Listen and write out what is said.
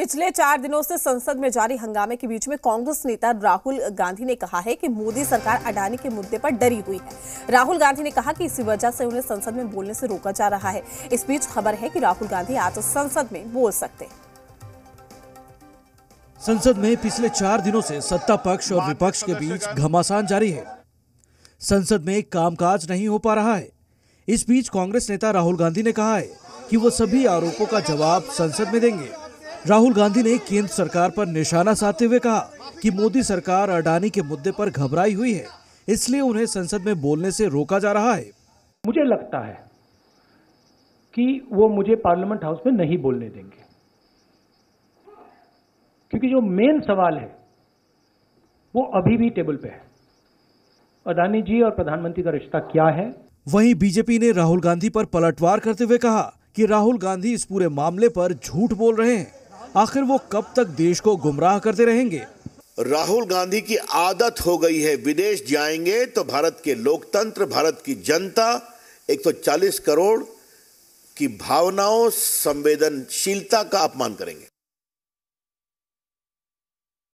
पिछले चार दिनों से संसद में जारी हंगामे के बीच में कांग्रेस नेता राहुल गांधी ने कहा है कि मोदी सरकार अडानी के मुद्दे पर डरी हुई है राहुल गांधी ने कहा कि इसी वजह से उन्हें संसद में बोलने से रोका जा रहा है इस बीच खबर है कि राहुल गांधी आज संसद में बोल सकते हैं संसद में पिछले चार दिनों से सत्ता पक्ष और विपक्ष के बीच घमासान जारी है संसद में कामकाज नहीं हो पा रहा है इस बीच कांग्रेस नेता राहुल गांधी ने कहा है कि वो सभी आरोपों का जवाब संसद में देंगे राहुल गांधी ने केंद्र सरकार पर निशाना साधते हुए कहा कि मोदी सरकार अडानी के मुद्दे पर घबराई हुई है इसलिए उन्हें संसद में बोलने से रोका जा रहा है मुझे लगता है कि वो मुझे पार्लियामेंट हाउस में नहीं बोलने देंगे क्योंकि जो मेन सवाल है वो अभी भी टेबल पे है अडानी जी और प्रधानमंत्री का रिश्ता क्या है वहीं बीजेपी ने राहुल गांधी पर पलटवार करते हुए कहा कि राहुल गांधी इस पूरे मामले पर झूठ बोल रहे हैं आखिर वो कब तक देश को गुमराह करते रहेंगे राहुल गांधी की आदत हो गई है विदेश जाएंगे तो भारत के लोकतंत्र भारत की जनता 140 करोड़ की भावनाओं संवेदनशीलता का अपमान करेंगे